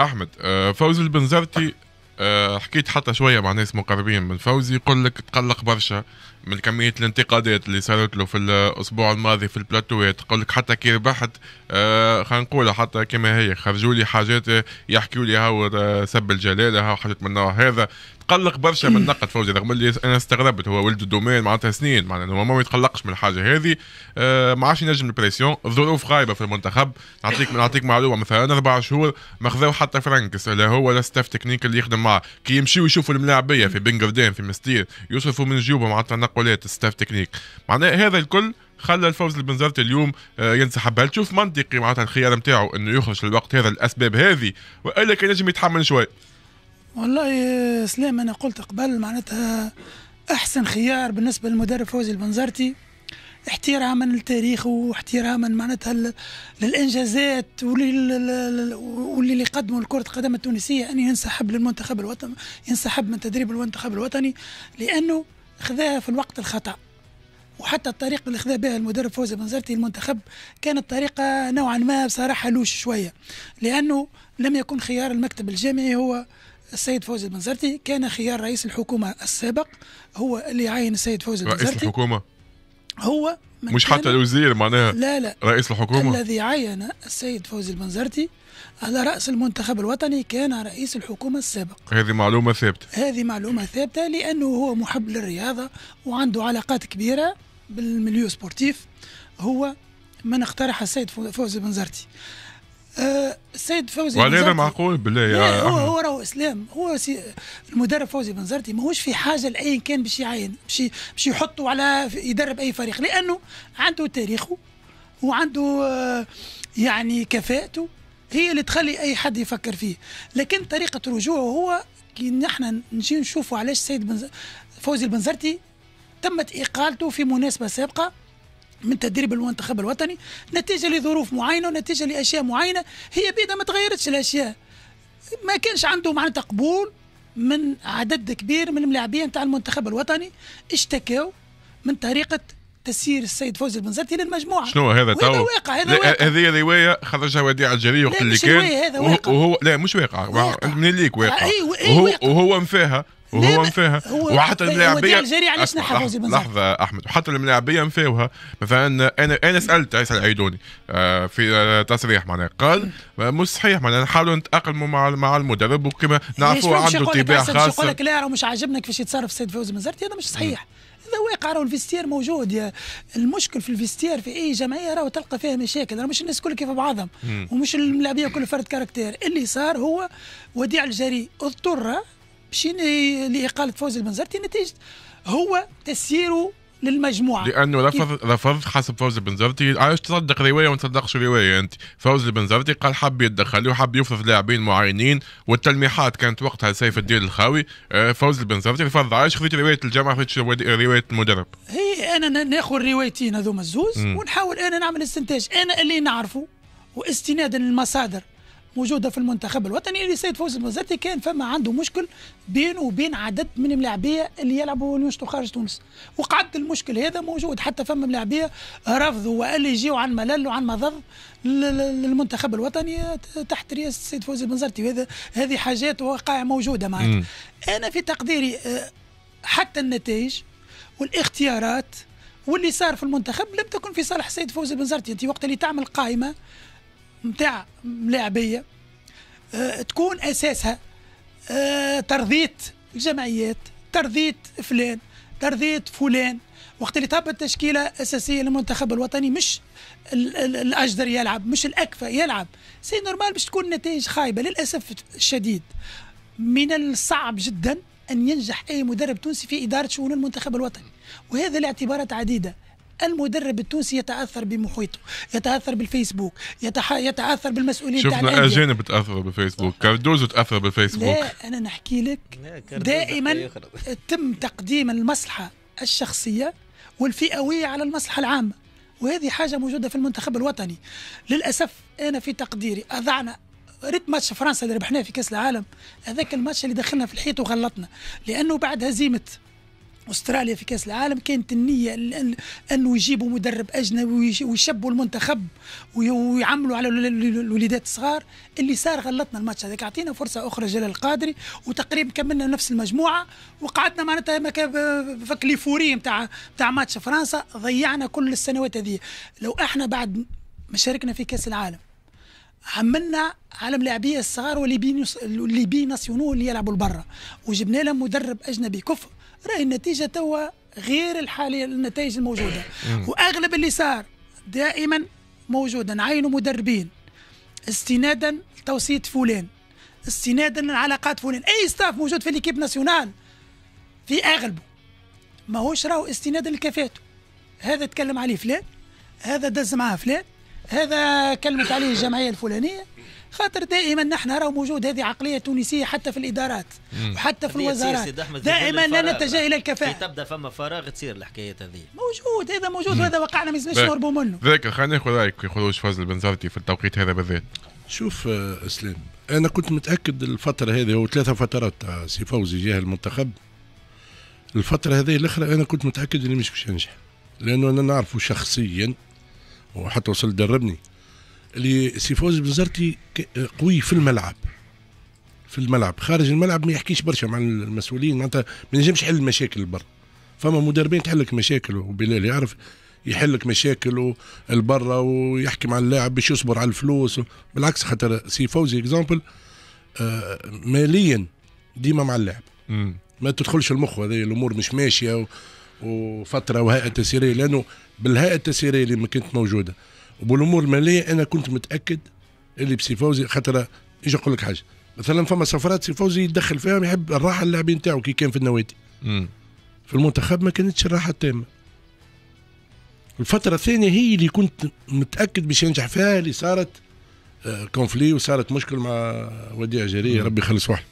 احمد آه، فوزي البنزرتي آه، حكيت حتى شويه مع ناس مقربين من فوزي يقول لك تقلق برشا من كميه الانتقادات اللي صارت له في الاسبوع الماضي في البلاتوات يقول لك حتى كي ربحت آه، خلينا نقولها حتى كما هي خرجوا لي حاجات يحكوا لي هاو سب الجلاله هاو حاجات من النوع هذا تقلق برشا من نقد فوزي رغم اللي انا استغربت هو ولد الدومين معناتها سنين معناتها هو ما يتقلقش من الحاجه هذه آه، ما عادش ينجم البريسيون الظروف خايبه في المنتخب نعطيك نعطيك معلومه مثلا اربع شهور ما خذاو حتى فرانكس لا هو لا ستاف تكنيك اللي يخدم معاه كي يمشيو يشوفوا الملاعبيه في بنجردين في مستير يصرفوا من جيوبهم على التنقلات الستاف تكنيك معناتها هذا الكل خلى الفوز البنزرتي اليوم آه، ينسحب هل تشوف منطقي معناتها الخيار نتاعو انه يخرج الوقت هذا الاسباب هذه والا كان ينجم يتحمل شوي والله سلام انا قلت قبل معناتها احسن خيار بالنسبه للمدرب فوزي البنزرتي احتراما للتاريخ واحتراما معناتها للانجازات واللي اللي قدموا لكره القدم التونسيه ان ينسحب للمنتخب الوطني ينسحب من تدريب المنتخب الوطني لانه خذاها في الوقت الخطا وحتى الطريقه اللي خذا بها المدرب فوزي بنزرتي المنتخب كانت طريقه نوعا ما بصراحه لوش شويه لانه لم يكن خيار المكتب الجامعي هو السيد فوزي البنزرتي كان خيار رئيس الحكومة السابق هو اللي عين السيد فوزي البنزرتي رئيس الحكومة هو مش حتى الوزير معناها لا لا رئيس الحكومة الذي عين السيد فوزي البنزرتي على رأس المنتخب الوطني كان رئيس الحكومة السابق هذه معلومة ثابتة هذه معلومة ثابتة لأنه هو محب للرياضة وعنده علاقات كبيرة بالمليو سبورتيف هو من اقترح السيد فوزي البنزرتي السيد فوزي ولا هذا معقول بالله هو هو راهو اسلام هو سي المدرب فوزي بنزرتي ماهوش في حاجه لاي كان باش يعين باش باش يحطه على يدرب اي فريق لانه عنده تاريخه وعنده آه، يعني كفاءته هي اللي تخلي اي حد يفكر فيه لكن طريقه رجوعه هو كي نحن نجي نشوفوا علاش السيد فوزي البنزرتي تمت اقالته في مناسبه سابقه من تدريب المنتخب الوطني نتيجة لظروف معينة ونتيجة لأشياء معينة هي بيدها ما تغيرتش الأشياء ما كانش عنده معناتها قبول من عدد كبير من الملاعبين تاع المنتخب الوطني اشتكوا من طريقة تسيير السيد فوزي البنزرتي للمجموعه شنو هذا تو واقع هذا هذه روايه خرجها وديع الجري وقت اللي كان هذا واقع. وهو لا مش واقع, من الليك أيوة، أيوة، واقع, وهو, أي وهو مفاها وهو مفاها وحتى الملاعبيه لحظه احمد وحتى الملاعبيه مفاوها مثلا انا انا سالت عيسى العيدوني آه، في تصريح معناها قال مش صحيح معناها نحاولوا نتاقلموا مع مع المدرب وكما نعرفوا عنده طباع خاص يقول لك لا راه مش عاجبنا كيفاش يتصرف السيد فوزي بنزرتي هذا مش صحيح هذا واقع راهو الفيستير موجود يا. المشكل في الفيستير في اي جمعيه راهو تلقى فيها مشاكل راه مش الناس كل كيف بعضهم ومش الملاعبيه كل فرد كاركتير اللي صار هو وديع الجري اضطر مشينا لاقاله فوز البنزرتي نتيجه هو تسييره للمجموعه لانه رفض رفض حسب فوز البنزرتي علاش آه، تصدق روايه وما تصدقش روايه انت فوز البنزرتي قال حب يتدخل وحب يفرض لاعبين معينين والتلميحات كانت وقتها سيف الدين الخاوي آه، فوز البنزرتي رفض علاش خذيت روايه الجامعه خذيت روايه المدرب هي انا ناخذ روايتين هذوما الزوز ونحاول انا نعمل استنتاج انا اللي نعرفه واستنادا للمصادر موجوده في المنتخب الوطني اللي سيد فوز المزاتي كان فما عنده مشكل بينه وبين عدد من الملاعبيه اللي يلعبوا ونشطوا خارج تونس وقعد المشكل هذا موجود حتى فما ملاعبيه رفضوا واللي يجيو عن ملل وعن مضض للمنتخب الوطني تحت رئاسه السيد فوزي المنزرتي وهذا هذه حاجات واقع موجوده معك انا في تقديري آه، حتى النتائج والاختيارات واللي صار في المنتخب لم تكن في صالح السيد فوزي بنزرتي انت وقت اللي تعمل قائمه نتاع ملاعبيه آه، تكون اساسها آه، ترضيه الجمعيات ترضيه فلان ترضيه فلان وقت اللي تهبط التشكيله الاساسيه للمنتخب الوطني مش الاجدر يلعب مش الاكفى يلعب سي نورمال باش تكون النتائج خايبه للاسف الشديد من الصعب جدا ان ينجح اي مدرب تونسي في اداره شؤون المنتخب الوطني وهذا لاعتبارات عديده المدرب التونسي يتاثر بمحيطه يتاثر بالفيسبوك يتح... يتاثر بالمسؤولين شفنا اجانب تاثروا بالفيسبوك آه. كاردوزو تاثر بالفيسبوك لا انا نحكي لك دائما تم تقديم المصلحه الشخصيه والفئويه على المصلحه العامه وهذه حاجه موجوده في المنتخب الوطني للاسف انا في تقديري اضعنا ريت ماتش فرنسا اللي ربحناه في كاس العالم هذاك الماتش اللي دخلنا في الحيط وغلطنا لانه بعد هزيمه استراليا في كاس العالم كانت النيه انه يجيبوا مدرب اجنبي ويشبوا المنتخب ويعملوا على الوليدات الصغار اللي صار غلطنا الماتش هذاك اعطينا فرصه اخرى جلال القادري وتقريبا كملنا نفس المجموعه وقعدنا معناتها فك ليفوري نتاع نتاع ماتش فرنسا ضيعنا كل السنوات هذه لو احنا بعد ما شاركنا في كاس العالم عملنا عالم لاعبيه الصغار والليبي بي ناسيونو اللي يلعبوا لبرا وجبنا لهم مدرب اجنبي كفر راهي النتيجه توا غير الحاليه النتائج الموجوده واغلب اللي صار دائما موجودا نعينوا مدربين استنادا لتوسيط فلان استنادا لعلاقات فلان اي ستاف موجود في ليكيب ناسيونال في اغلبه ماهوش راهو استنادا لكفاءته هذا تكلم عليه فلان هذا دز معاه فلان هذا كلمت عليه الجمعيه الفلانيه خاطر دائما نحن راه موجود هذه عقليه تونسيه حتى في الادارات مم. وحتى في الوزارات دائما لا نتجه الى الكفاءه تبدا فما فراغ تصير الحكايه هذه موجود هذا موجود وهذا وقعنا ما يسمعش نهربوا منه ذاك خلينا ناخذ رايك في خروج فاز البنزرتي في التوقيت هذا بالذات شوف آه، اسلام انا كنت متاكد الفتره هذه هو ثلاثه فترات آه، سي فوزي جاه المنتخب الفتره هذه الاخرى انا كنت متاكد اني مش باش انجح لانه انا نعرفه شخصيا وحتى وصل دربني اللي سي فوزي بنزرتي قوي في الملعب في الملعب خارج الملعب ما يحكيش برشا مع المسؤولين معناتها ما ينجمش يحل المشاكل برا فما مدربين تحل لك مشاكل وبلال يعرف يحل لك مشاكل البرا ويحكي مع اللاعب باش يصبر على الفلوس بالعكس خاطر سي فوزي اكزامبل آه، ماليا ديما مع اللاعب ما تدخلش المخ هذه الامور مش ماشيه وفتره وهيئه تسيريه لانه بالهيئه التسيريه اللي ما كانت موجوده وبالامور الماليه انا كنت متاكد اللي بسي فوزي خاطر ايش نقول لك حاجه مثلا فما سفرات سي فوزي يدخل فيها يحب الراحه اللاعبين نتاعو كي كان في النوادي في المنتخب ما كانتش الراحه التامه الفترة الثانية هي اللي كنت متأكد باش ينجح فيها اللي صارت كونفلي آه، وصارت مشكل مع وديع جري ربي يخلص واحد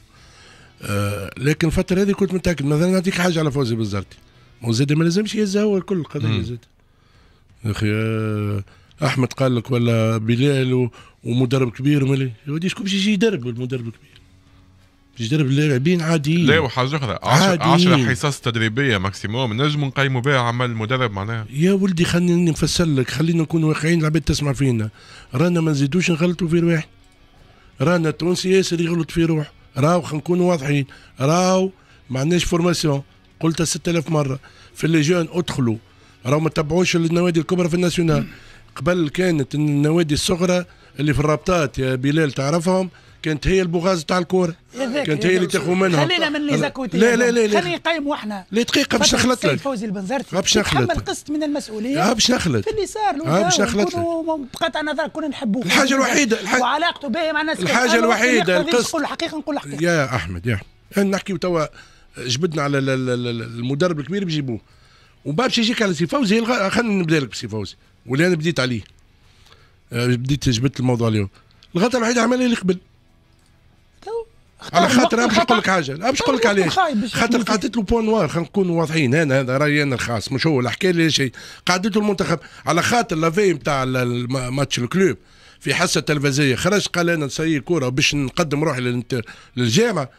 آه، لكن الفترة هذه كنت متأكد مثلا نعطيك حاجة على فوزي بالزرتي وزاد ما لازمش يهزها هو الكل القضية زاد يا أخي آه احمد قال لك ولا بلال ومدرب كبير ومالي ودي شكون باش يجي يدرب المدرب الكبير باش يدرب اللاعبين عاديين لا وحاجه اخرى 10 حصص تدريبيه ماكسيموم نجم نقيموا بها عمل المدرب معناها يا ولدي خليني نفسر لك خلينا نكون واقعيين العباد تسمع فينا رانا ما نزيدوش نغلطوا في رواح رانا التونسي ياسر يغلط في روح راو خلينا نكونوا واضحين راو ما عندناش فورماسيون قلتها 6000 مره في لي جون ادخلوا راو ما تبعوش النوادي الكبرى في الناسيونال قبل كانت النوادي الصغرى اللي في الرابطات يا بلال تعرفهم كانت هي البغاز تاع الكوره كانت هي اللي تاخذ منها خلينا من لي زاكوتي لا لا لا, لا. خلينا نقيموا احنا لا دقيقه باش نخلط لك فوزي البنزرتي باش نخلط تحمل قسط من المسؤوليه باش نخلط اللي صار له باش نخلط على نظرك كنا نحبوه الحاجه الوحيده وعلاقته به مع الناس الحاجه الوحيده القسط نقول الحقيقه نقول الحقيقه يا احمد يا احمد نحكي توا جبدنا على المدرب الكبير بجيبوه ومن باش يجيك على سي فوزي خلينا نبدا لك بسي فوزي واللي انا بديت عليه آه، بديت جبت الموضوع اليوم الغلطه الوحيده عملها اللي قبل على خاطر باش نقول لك حاجه باش نقول لك علاش خاطر قعدت له بوان نوار خلينا نكونوا واضحين انا هذا رايي انا الخاص مش هو الحكايه اللي شيء له المنتخب على خاطر لافي نتاع ماتش الكلوب في حصه تلفزيه خرج قال انا نسيي كوره باش نقدم روحي للجامعه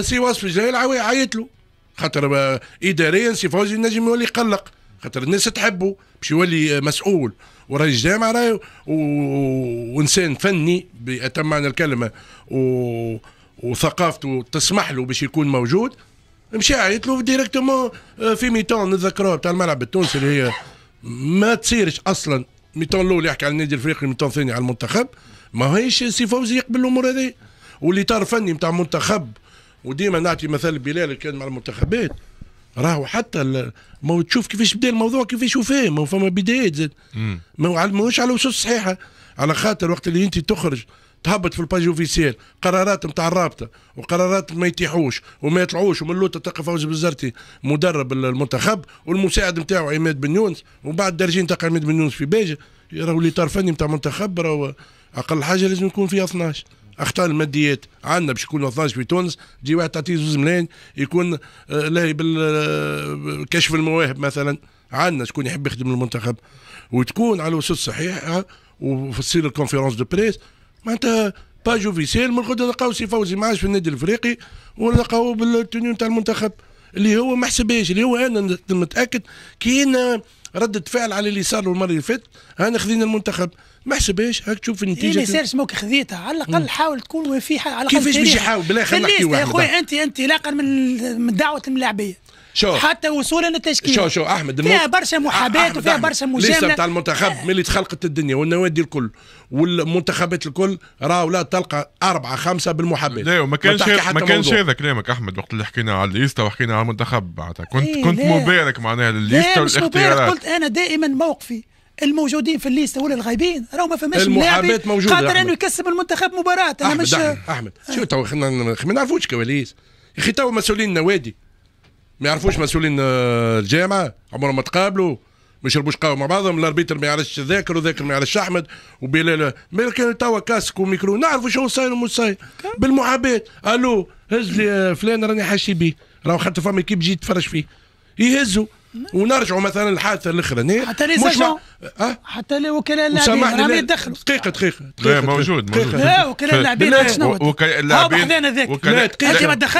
سي وصفي جاي عيط له خاطر آه، اداريا سي فوزي نجم يولي يقلق خاطر الناس تحبه باش يولي مسؤول ورئيس جامعه راهي وانسان فني باتم معنى الكلمه و... وثقافته تسمح له باش يكون موجود مشى عيط له ديريكتومون آه، في ميتون نتذكروها بتاع الملعب التونسي اللي هي ما تصيرش اصلا ميتون الاول يحكي على النادي الافريقي ميتون الثاني على المنتخب ما هيش سي فوزي يقبل الامور هذه والاطار الفني بتاع منتخب وديما نعطي مثال بلال كان مع المنتخبات راهو حتى ما تشوف كيفاش بدا الموضوع كيفاش وفاه ما فما بدايات زاد ما ماهوش على وصول صحيحه على خاطر وقت اللي انت تخرج تهبط في الباج اوفيسيال قرارات نتاع الرابطه وقرارات ما يتيحوش وما يطلعوش ومن لوطه تلقى فوز بزرتي مدرب المنتخب والمساعد نتاعو عماد بن يونس ومن بعد درجين تلقى عماد بن يونس في باجه راهو اللي طرفاني نتاع منتخب راهو اقل حاجه لازم يكون فيها 12 اخطاء الماديات عندنا باش يكون 12 في تونس تجي واحد تعطيه زوز ملايين يكون آه، لاهي بالكشف آه، المواهب مثلا عندنا شكون يحب يخدم المنتخب وتكون على الاسس الصحيحه السير الكونفيرونس دو بريس معناتها باج اوفيسيل من غدا نلقاو سي فوزي معاش في النادي الافريقي ونلقاو بالتونيو نتاع المنتخب اللي هو ما حسبهاش اللي هو انا متاكد كاين رده فعل على اللي صار المره اللي فاتت انا خذينا المنتخب ما حسبهاش هاك تشوف النتيجه يعني مسار سموك خذيتها على الاقل حاول تكون وفي على الاقل كيفاش باش يحاول بالله خلينا واحد يا خويا انت انطلاقا من دعوه الملاعبيه شو حتى وصولا للتشكيل شو شو احمد فيها برشا محابات وفيها برشا مجامله بتاع المنتخب آه. ملي تخلقت الدنيا والنوادي الكل والمنتخبات الكل راهو لا تلقى أربعة خمسة بالمحابات لا ما كانش ما كانش هذا كلامك أحمد وقت اللي حكينا على الليستا وحكينا على المنتخب معناتها كنت إيه كنت مبارك معناها للليستة والاختيارات قلت أنا دائما موقفي الموجودين في الليست ولا الغايبين راهو ما فماش لاعب موجوده انه يكسب المنتخب مباراه انا أحمد مش احمد, أحمد. آه. شو تو ما نعرفوش كواليس يا اخي تو مسؤولين النوادي ما يعرفوش مسؤولين آه، الجامعه عمرهم ما تقابلوا ما يشربوش قهوه مع بعضهم الاربيتر ما يعرفش ذاكر وذاكر ما يعرفش احمد وبلال ما كان توا كاسك وميكرو نعرفوا شو صاير ومش صاير بالمعابات الو هز لي آه، فلان راني حاشي بيه راهو خاطر فما كيف جيت تفرج فيه يهزوا ونرجعوا مثلا الحادثه الاخرانيه حتى لي مش مع... أه؟ حتى لي وكلاء اللاعبين راهم يدخلوا دقيقه دقيقه لا موجود موجود لا وكلاء اللاعبين شنو وكلاء اللاعبين وكلاء اللاعبين ما تدخلش